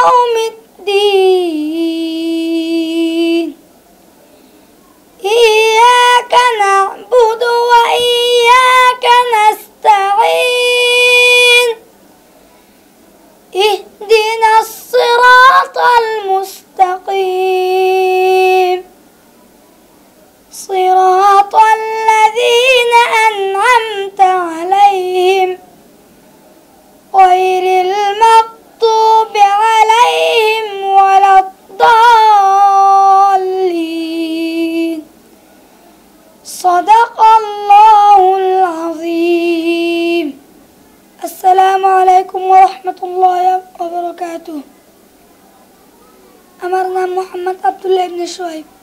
يوم الدين إياك نعبد وإياك نستعين اهدنا الصراط المستقيم صراط الذين صدق الله العظيم السلام عليكم ورحمة الله وبركاته أمرنا محمد عبد الله بن شعيب